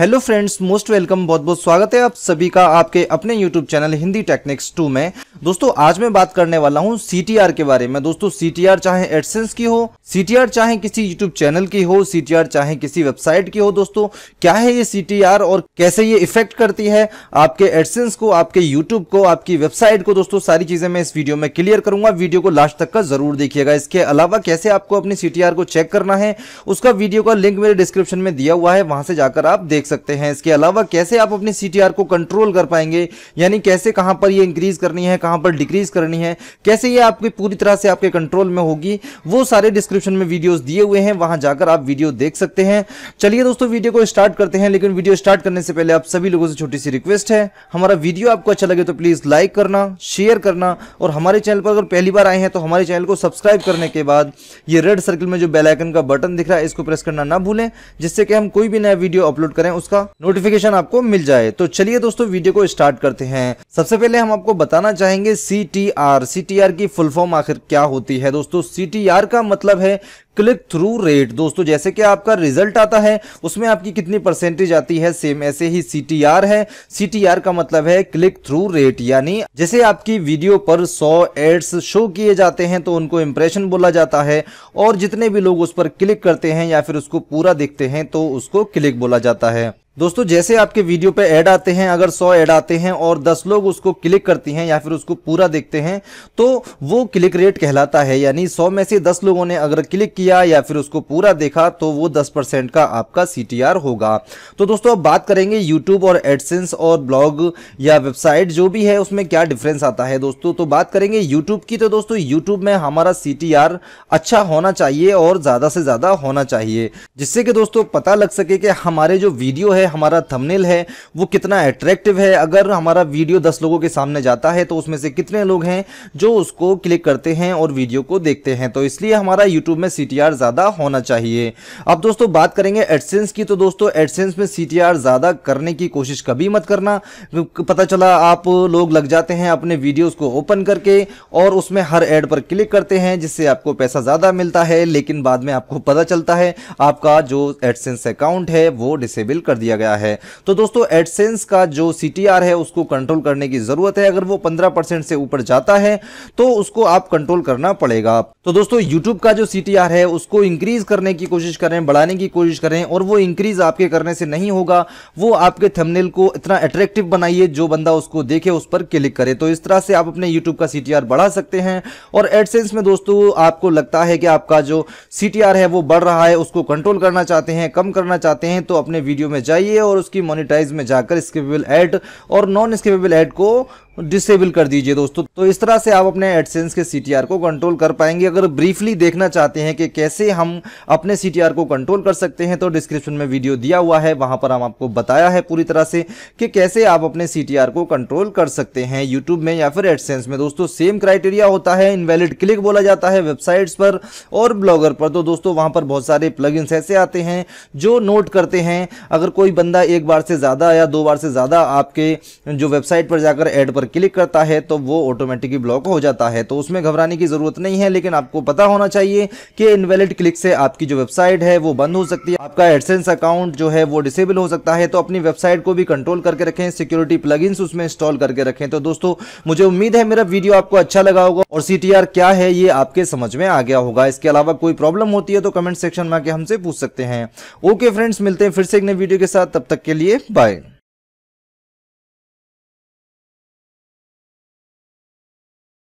hello friends most welcome बहुत बहुत स्वागत है आप सभी का आपके अपने YouTube channel Hindi techniques two में दोस्तों आज मैं बात करने वाला हूँ सी के बारे में दोस्तों सी चाहे एडसेंस की हो सी चाहे किसी यूट्यूब चैनल की हो सी चाहे किसी वेबसाइट की हो दोस्तों क्या है ये सी और कैसे ये इफेक्ट करती है आपके एडसेंस को आपके यूट्यूब को आपकी वेबसाइट को दोस्तों सारी चीजें मैं इस वीडियो में क्लियर करूंगा वीडियो को लास्ट तक का जरूर देखिएगा इसके अलावा कैसे आपको अपनी सी को चेक करना है उसका वीडियो का लिंक मेरे डिस्क्रिप्शन में दिया हुआ है वहां से जाकर आप देख सकते हैं इसके अलावा कैसे आप अपने सी को कंट्रोल कर पाएंगे यानी कैसे कहाँ पर ये इंक्रीज करनी है कहाँ पर डिक्रीज करनी है कैसे ये आपकी पूरी तरह से आपके कंट्रोल में होगी वो सारे डिस्क्रिप्शन में वीडियोस दिए हुए हैं वहां जाकर आप वीडियो देख सकते हैं चलिए दोस्तों वीडियो को स्टार्ट करते हैं लेकिन वीडियो स्टार्ट करने से पहले आप सभी लोगों से छोटी सी रिक्वेस्ट है हमारा वीडियो आपको अच्छा लगे तो प्लीज़ लाइक करना शेयर करना और हमारे चैनल पर अगर पहली बार आए हैं तो हमारे चैनल को सब्सक्राइब करने के बाद ये रेड सर्किल में जो बेलाइकन का बटन दिख रहा है इसको प्रेस करना ना भूलें जिससे कि हम कोई भी नया वीडियो अपलोड करें उसका नोटिफिकेशन आपको मिल जाए तो चलिए दोस्तों वीडियो को स्टार्ट करते हैं सबसे पहले हम आपको बताना चाहेंगे C T R C T R की फुल फॉर्म आखिर क्या होती है दोस्तों सी टी आर का मतलब है क्लिक थ्रू रेट दोस्तों जैसे कि आपका रिजल्ट आता है उसमें आपकी कितनी परसेंटेज आती है सेम ऐसे ही आर है आर का मतलब है क्लिक थ्रू रेट यानी जैसे आपकी वीडियो पर 100 एड्स शो किए जाते हैं तो उनको इंप्रेशन बोला जाता है और जितने भी लोग उस पर क्लिक करते हैं या फिर उसको पूरा देखते हैं तो उसको क्लिक बोला जाता है दोस्तों जैसे आपके वीडियो पे ऐड आते हैं अगर 100 ऐड आते हैं और 10 लोग उसको क्लिक करती हैं या फिर उसको पूरा देखते हैं तो वो क्लिक रेट कहलाता है यानी 100 में से 10 लोगों ने अगर क्लिक किया या फिर उसको पूरा देखा तो वो 10 परसेंट का आपका सी होगा तो दोस्तों अब बात करेंगे यूट्यूब और एडसेंस और ब्लॉग या वेबसाइट जो भी है उसमें क्या डिफरेंस आता है दोस्तों तो बात करेंगे यूट्यूब की तो दोस्तों यूट्यूब में हमारा सी अच्छा होना चाहिए और ज़्यादा से ज़्यादा होना चाहिए जिससे कि दोस्तों पता लग सके कि हमारे जो वीडियो है है हमारा थंबनेल है वो कितना अट्रैक्टिव है अगर हमारा वीडियो दस लोगों के सामने जाता है तो उसमें से कितने लोग हैं जो उसको क्लिक करते हैं और वीडियो को देखते हैं तो इसलिए हमारा यूट्यूब में सी ज़्यादा होना चाहिए अब दोस्तों बात करेंगे एडसेंस की तो दोस्तों एडसेंस में सी ज़्यादा करने की कोशिश कभी मत करना पता चला आप लोग लग जाते हैं अपने वीडियोज़ को ओपन करके और उसमें हर एड पर क्लिक करते हैं जिससे आपको पैसा ज़्यादा मिलता है लेकिन बाद में आपको पता चलता है आपका जो एडसेंस अकाउंट है वो डिसेबल कर दिया दिया गया है तो दोस्तों एडसेंस का जो सी है उसको कंट्रोल करने की ज़रूरत है अगर वो पंद्रह से ऊपर जाता है तो उसको आप कंट्रोल करना पड़ेगा तो दोस्तों यूट्यूब का जो सी है उसको इंक्रीज करने की कोशिश करें बढ़ाने की कोशिश करें और वो इंक्रीज आपके करने से नहीं होगा वो आपके थंबनेल को इतना अट्रैक्टिव बनाइए जो बंदा उसको देखे उस पर क्लिक करे तो इस तरह से आप अपने यूट्यूब का सी बढ़ा सकते हैं और एडसेंस में दोस्तों आपको लगता है कि आपका जो सी है वो बढ़ रहा है उसको कंट्रोल करना चाहते हैं कम करना चाहते हैं तो अपने वीडियो में जाइए जाइए और उसकी मोनिटाइज में जाकर स्किपेबल एड और नॉन स्किपेबल एड को डिसेबल कर दीजिए दोस्तों तो इस तरह से आप अपने एडसेंस के सी को कंट्रोल कर पाएंगे अगर ब्रीफली देखना चाहते हैं कि कैसे हम अपने सी को कंट्रोल कर सकते हैं तो डिस्क्रिप्शन में वीडियो दिया हुआ है वहाँ पर हम आपको बताया है पूरी तरह से कि कैसे आप अपने सी को कंट्रोल कर सकते हैं यूट्यूब में या फिर एडसेंस में दोस्तों सेम क्राइटेरिया होता है इनवैलिड क्लिक बोला जाता है वेबसाइट्स पर और ब्लॉगर पर तो दोस्तों वहाँ पर बहुत सारे प्लग ऐसे आते हैं जो नोट करते हैं अगर कोई बंदा एक बार से ज़्यादा या दो बार से ज़्यादा आपके जो वेबसाइट पर जाकर ऐड पर क्लिक करता है तो वो ऑटोमेटिकली ब्लॉक हो जाता है तो उसमें घबराने की ज़रूरत नहीं है लेकिन आपको पता होना चाहिए कि इनवेलिड क्लिक से आपकी जो वेबसाइट है वो बंद हो सकती है आपका एडसेंस अकाउंट जो है वो डिसेबल हो सकता है तो अपनी वेबसाइट को भी कंट्रोल करके रखें सिक्योरिटी प्लग उसमें इंस्टॉल करके रखें तो दोस्तों मुझे उम्मीद है मेरा वीडियो आपको अच्छा लगा होगा और सी क्या है ये आपके समझ में आ गया होगा इसके अलावा कोई प्रॉब्लम होती है तो कमेंट सेक्शन में आके हमसे पूछ सकते हैं ओके फ्रेंड्स मिलते हैं फिर से एक नए वीडियो के साथ तब तक के लिए बाय